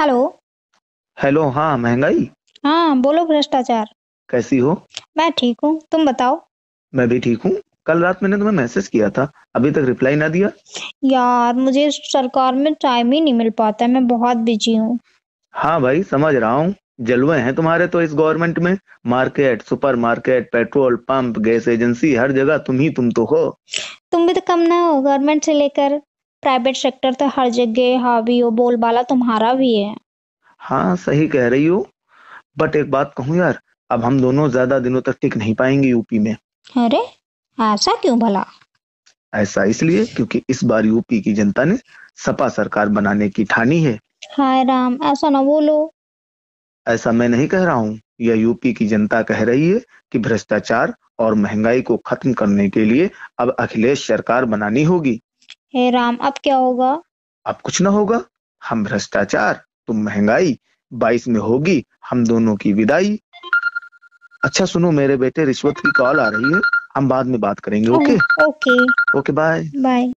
hello hello हाँ महंगाई हाँ बोलो भ्रष्टाचार कैसी हो मैं ठीक हूँ तुम बताओ मैं भी ठीक हूँ कल रात मैंने तुम्हें मैसेज किया था अभी तक रिप्लाई ना दिया यार मुझे सरकार में टाइम ही नहीं मिल पाता मैं बहुत बिजी हूँ हाँ भाई समझ रहा हूँ जलवे हैं तुम्हारे तो इस गवर्नमेंट में market supermarket petrol pump gas agency हर जगह तुम ही तुम तो हो तुम भी तो कम ना हो गवर्नमेंट से लेकर प्राइवेट सेक्टर तो हर जगह हावी हो बोलबाला तुम्हारा भी है हाँ सही कह रही हो बट एक बात कहूँ यार अब हम दोनों ज्यादा दिनों तक टिक नहीं पाएंगे यूपी में अरे ऐसा क्यों भला ऐसा इसलिए क्योंकि इस बार यूपी की जनता ने सपा सरकार बनाने की ठानी है हाय राम ऐसा ना बोलो ऐसा मैं नहीं कह रहा हूँ यह यूपी की जनता कह रही है कि भ्रष्टाचार और महंगाई को खत्म करने के लिए अब अखिलेश सरकार बनानी होगी हे राम अब क्या होगा अब कुछ ना होगा हम भ्रष्टाचार तुम महंगाई बाईस में होगी हम दोनों की विदाई अच्छा सुनो मेरे बेटे रिश्वत की कॉल आ रही है हम बाद में बात करेंगे okay okay okay bye bye